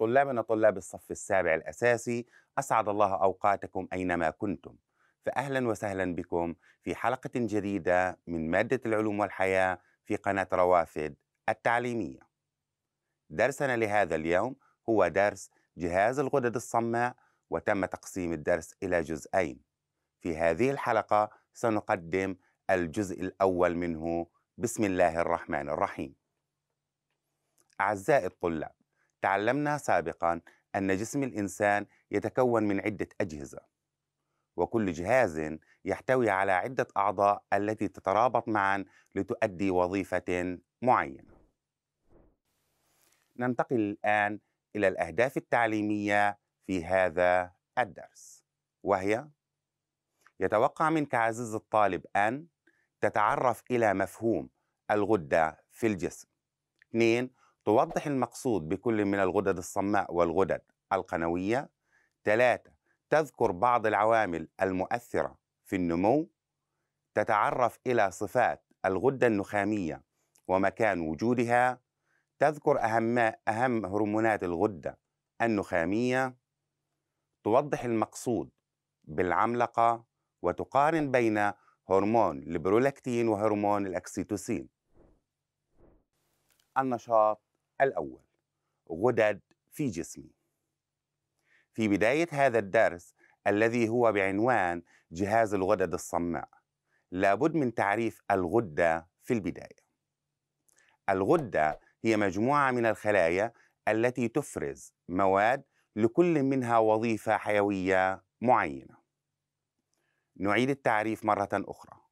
طلابنا طلاب الصف السابع الأساسي أسعد الله أوقاتكم أينما كنتم فأهلا وسهلا بكم في حلقة جديدة من مادة العلوم والحياة في قناة روافد التعليمية درسنا لهذا اليوم هو درس جهاز الغدد الصماء وتم تقسيم الدرس إلى جزئين في هذه الحلقة سنقدم الجزء الأول منه بسم الله الرحمن الرحيم أعزائي الطلاب تعلمنا سابقا أن جسم الإنسان يتكون من عدة أجهزة وكل جهاز يحتوي على عدة أعضاء التي تترابط معا لتؤدي وظيفة معينة ننتقل الآن إلى الأهداف التعليمية في هذا الدرس وهي يتوقع منك عزيز الطالب أن تتعرف إلى مفهوم الغدة في الجسم 2 توضح المقصود بكل من الغدد الصماء والغدد القنوية ثلاثة تذكر بعض العوامل المؤثرة في النمو تتعرف إلى صفات الغدة النخامية ومكان وجودها تذكر أهم, أهم هرمونات الغدة النخامية توضح المقصود بالعملقة وتقارن بين هرمون البرولاكتين وهرمون الأكسيتوسين النشاط الأول غدد في جسمي في بداية هذا الدرس الذي هو بعنوان جهاز الغدد الصماء لابد من تعريف الغدة في البداية الغدة هي مجموعة من الخلايا التي تفرز مواد لكل منها وظيفة حيوية معينة نعيد التعريف مرة أخرى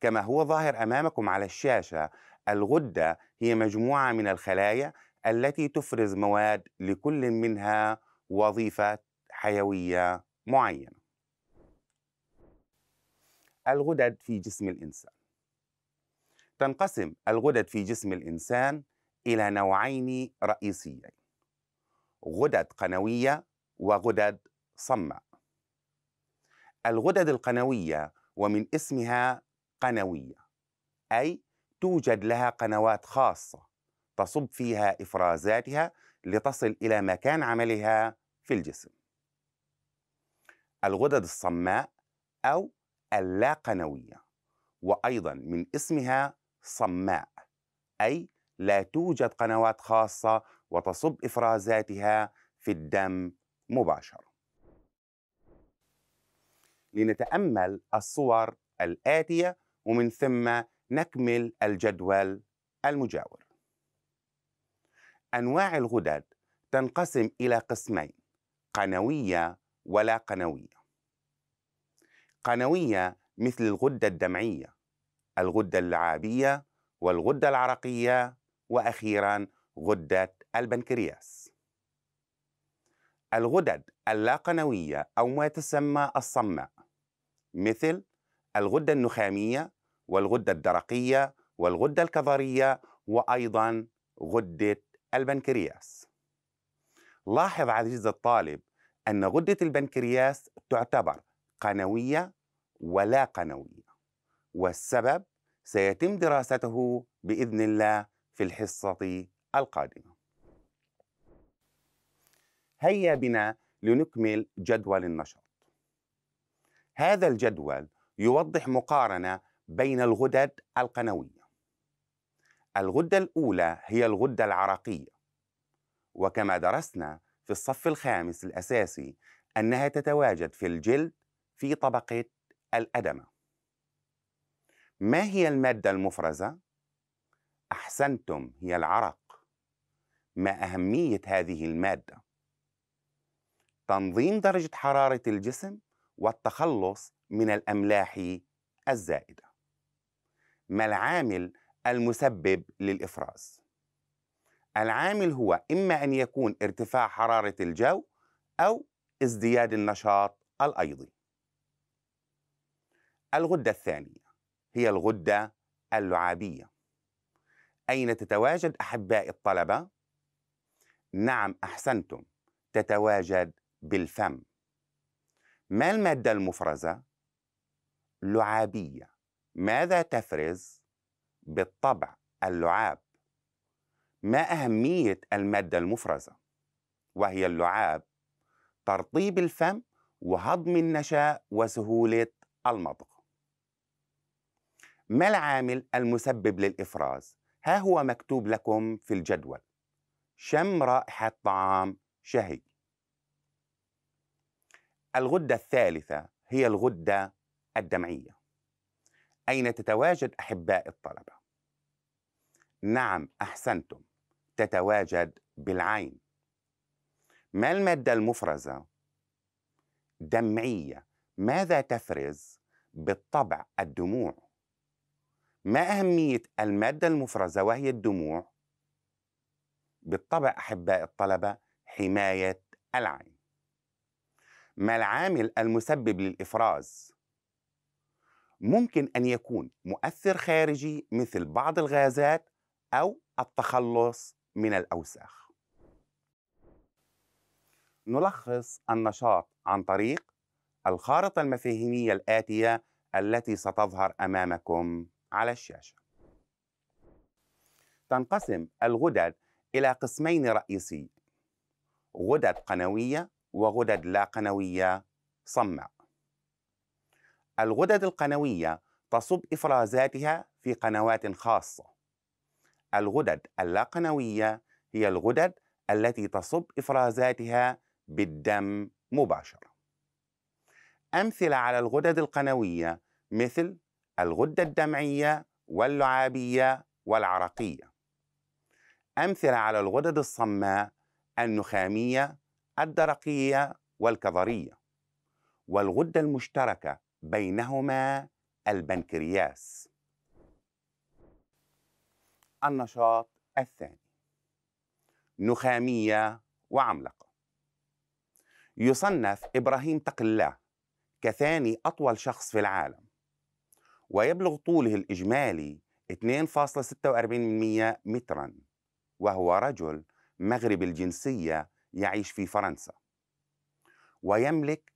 كما هو ظاهر امامكم على الشاشه الغده هي مجموعه من الخلايا التي تفرز مواد لكل منها وظيفه حيويه معينه الغدد في جسم الانسان تنقسم الغدد في جسم الانسان الى نوعين رئيسيين غدد قنويه وغدد صماء الغدد القنويه ومن اسمها قنوية أي توجد لها قنوات خاصة تصب فيها إفرازاتها لتصل إلى مكان عملها في الجسم الغدد الصماء أو اللا قنوية وأيضا من اسمها صماء أي لا توجد قنوات خاصة وتصب إفرازاتها في الدم مباشرة لنتأمل الصور الآتية ومن ثم نكمل الجدول المجاور أنواع الغدد تنقسم إلى قسمين قنوية ولا قنوية قنوية مثل الغدة الدمعية الغدة اللعابية والغدة العرقية وأخيرا غدة البنكرياس الغدد اللاقنوية أو ما تسمى الصماء مثل الغدة النخامية والغدة الدرقية والغدة الكظرية وأيضا غدة البنكرياس لاحظ عزيز الطالب أن غدة البنكرياس تعتبر قنوية ولا قنوية والسبب سيتم دراسته بإذن الله في الحصة القادمة هيا بنا لنكمل جدول النشاط هذا الجدول يوضح مقارنة بين الغدد القنوية الغدة الأولى هي الغدة العرقية وكما درسنا في الصف الخامس الأساسي أنها تتواجد في الجلد في طبقة الأدمة ما هي المادة المفرزة؟ أحسنتم هي العرق ما أهمية هذه المادة؟ تنظيم درجة حرارة الجسم والتخلص من الأملاح الزائدة ما العامل المسبب للإفراز؟ العامل هو إما أن يكون ارتفاع حرارة الجو أو ازدياد النشاط الأيضي الغدة الثانية هي الغدة اللعابية أين تتواجد أحبائي الطلبة؟ نعم أحسنتم تتواجد بالفم ما المادة المفرزة؟ لعابية ماذا تفرز؟ بالطبع اللعاب ما أهمية المادة المفرزة؟ وهي اللعاب ترطيب الفم وهضم النشاء وسهولة المضغ ما العامل المسبب للإفراز؟ ها هو مكتوب لكم في الجدول شم رائحة طعام شهي الغدة الثالثة هي الغدة الدمعية أين تتواجد أحباء الطلبة؟ نعم أحسنتم تتواجد بالعين ما المادة المفرزة؟ دمعية ماذا تفرز؟ بالطبع الدموع ما أهمية المادة المفرزة وهي الدموع؟ بالطبع أحباء الطلبة حماية العين ما العامل المسبب للإفراز؟ ممكن أن يكون مؤثر خارجي مثل بعض الغازات أو التخلص من الأوساخ. نلخص النشاط عن طريق الخارطة المفاهيمية الآتية التي ستظهر أمامكم على الشاشة. تنقسم الغدد إلى قسمين رئيسيين غدد قنوية وغدد لا قنوية صماء الغدد القنوية تصب إفرازاتها في قنوات خاصة. الغدد اللاقنوية هي الغدد التي تصب إفرازاتها بالدم مباشرة. أمثلة على الغدد القنوية مثل الغدة الدمعية واللعابية والعرقية. أمثلة على الغدد الصماء النخامية، الدرقية والكظرية. والغدة المشتركة بينهما البنكرياس النشاط الثاني نخامية وعملقة يصنف إبراهيم تقلا كثاني أطول شخص في العالم ويبلغ طوله الإجمالي 2.46 مترا وهو رجل مغرب الجنسية يعيش في فرنسا ويملك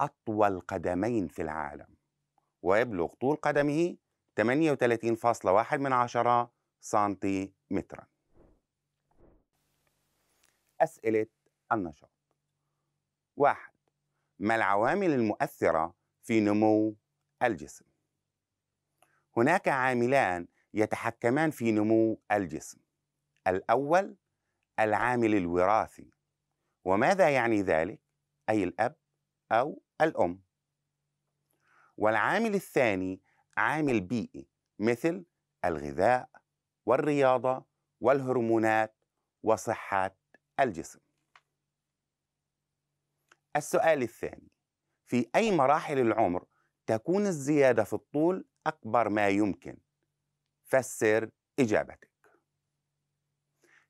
أطول قدمين في العالم ويبلغ طول قدمه 38.1 من عشرة سنتيمترا أسئلة النشاط واحد ما العوامل المؤثرة في نمو الجسم؟ هناك عاملان يتحكمان في نمو الجسم الأول العامل الوراثي وماذا يعني ذلك؟ أي الأب أو الأم والعامل الثاني عامل بيئي مثل الغذاء والرياضة والهرمونات وصحة الجسم السؤال الثاني في أي مراحل العمر تكون الزيادة في الطول أكبر ما يمكن؟ فسر إجابتك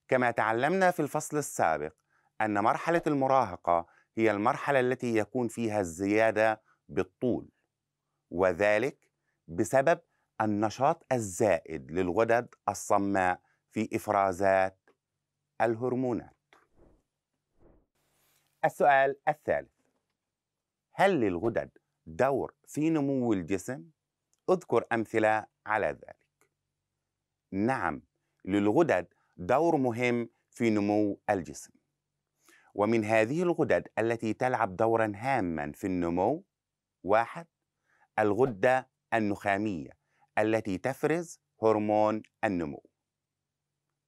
كما تعلمنا في الفصل السابق أن مرحلة المراهقة هي المرحلة التي يكون فيها الزيادة بالطول وذلك بسبب النشاط الزائد للغدد الصماء في إفرازات الهرمونات. السؤال الثالث: هل للغدد دور في نمو الجسم؟ اذكر أمثلة على ذلك. نعم، للغدد دور مهم في نمو الجسم. ومن هذه الغدد التي تلعب دورا هاما في النمو واحد الغدة النخامية التي تفرز هرمون النمو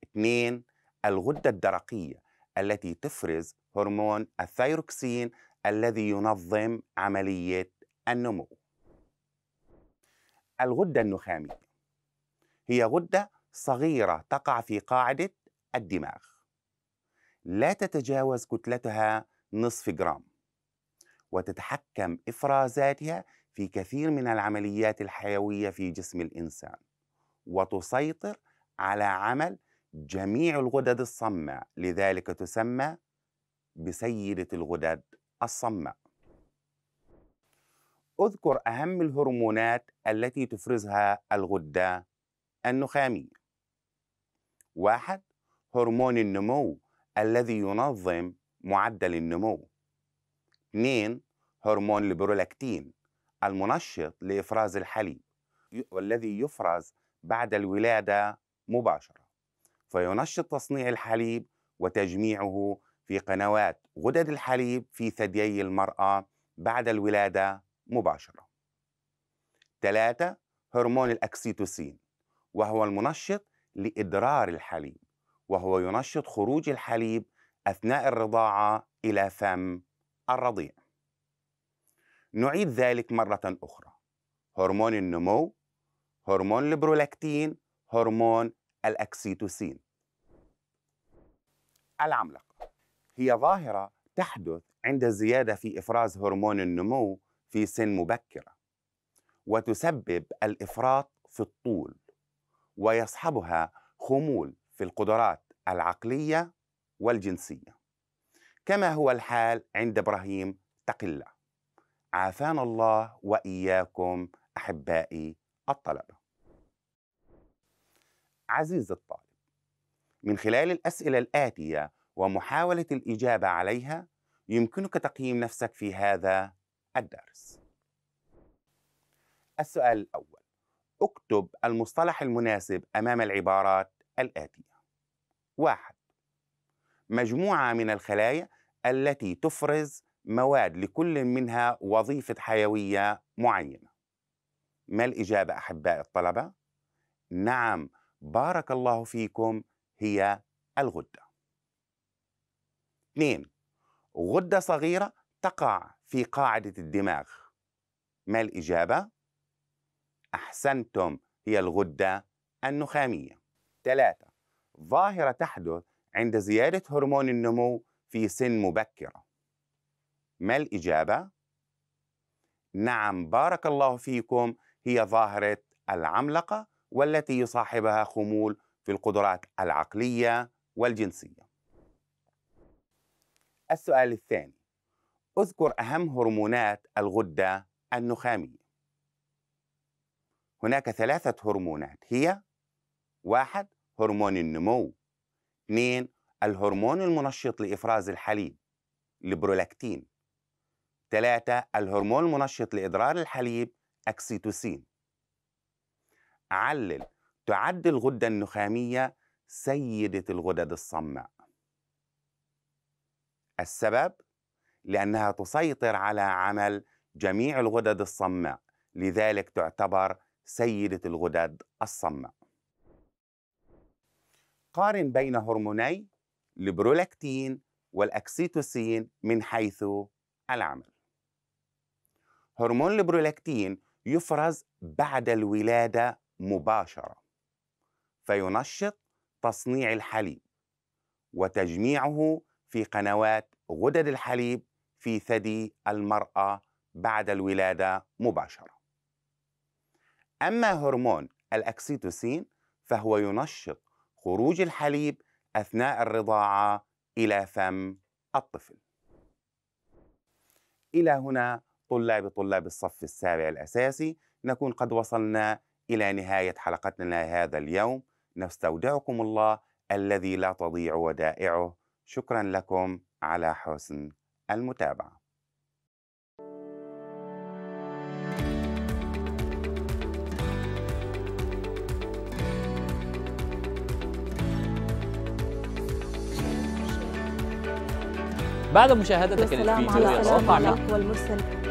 اثنين الغدة الدرقية التي تفرز هرمون الثيروكسين الذي ينظم عملية النمو الغدة النخامية هي غدة صغيرة تقع في قاعدة الدماغ لا تتجاوز كتلتها نصف جرام وتتحكم إفرازاتها في كثير من العمليات الحيوية في جسم الإنسان وتسيطر على عمل جميع الغدد الصماء لذلك تسمى بسيدة الغدد الصماء أذكر أهم الهرمونات التي تفرزها الغدة النخامية واحد هرمون النمو الذي ينظم معدل النمو اثنين هرمون البرولاكتين المنشط لإفراز الحليب والذي يفرز بعد الولادة مباشرة فينشط تصنيع الحليب وتجميعه في قنوات غدد الحليب في ثديي المرأة بعد الولادة مباشرة ثلاثة هرمون الأكسيتوسين وهو المنشط لإدرار الحليب وهو ينشط خروج الحليب أثناء الرضاعة إلى فم الرضيع. نعيد ذلك مرة أخرى. هرمون النمو، هرمون البرولاكتين، هرمون الأكسيتوسين. العملقة هي ظاهرة تحدث عند الزيادة في إفراز هرمون النمو في سن مبكرة، وتسبب الإفراط في الطول، ويصحبها خمول في القدرات العقلية والجنسية كما هو الحال عند إبراهيم تقلة عافانا الله وإياكم أحبائي الطلبة عزيز الطالب من خلال الأسئلة الآتية ومحاولة الإجابة عليها يمكنك تقييم نفسك في هذا الدرس السؤال الأول اكتب المصطلح المناسب أمام العبارات الآتية واحد مجموعة من الخلايا التي تفرز مواد لكل منها وظيفة حيوية معينة ما الإجابة أحباء الطلبة؟ نعم بارك الله فيكم هي الغدة اثنين غدة صغيرة تقع في قاعدة الدماغ ما الإجابة؟ أحسنتم هي الغدة النخامية ثلاثة ظاهرة تحدث عند زيادة هرمون النمو في سن مبكرة ما الإجابة؟ نعم بارك الله فيكم هي ظاهرة العملقة والتي يصاحبها خمول في القدرات العقلية والجنسية السؤال الثاني اذكر أهم هرمونات الغدة النخامية هناك ثلاثة هرمونات هي واحد هرمون النمو اثنين الهرمون المنشط لإفراز الحليب البرولاكتين ثلاثة الهرمون المنشط لإدرار الحليب أكسيتوسين علل تعد الغدة النخامية سيدة الغدد الصماء السبب لأنها تسيطر على عمل جميع الغدد الصماء لذلك تعتبر سيدة الغدد الصماء قارن بين هرموني البرولاكتين والأكسيتوسين من حيث العمل هرمون البرولاكتين يفرز بعد الولادة مباشرة فينشط تصنيع الحليب وتجميعه في قنوات غدد الحليب في ثدي المرأة بعد الولادة مباشرة أما هرمون الأكسيتوسين فهو ينشط خروج الحليب أثناء الرضاعة إلى فم الطفل إلى هنا طلاب طلاب الصف السابع الأساسي نكون قد وصلنا إلى نهاية حلقتنا هذا اليوم نستودعكم الله الذي لا تضيع ودائعه شكرا لكم على حسن المتابعه بعد مشاهدتك للفيديو يتوقع منك والمرسل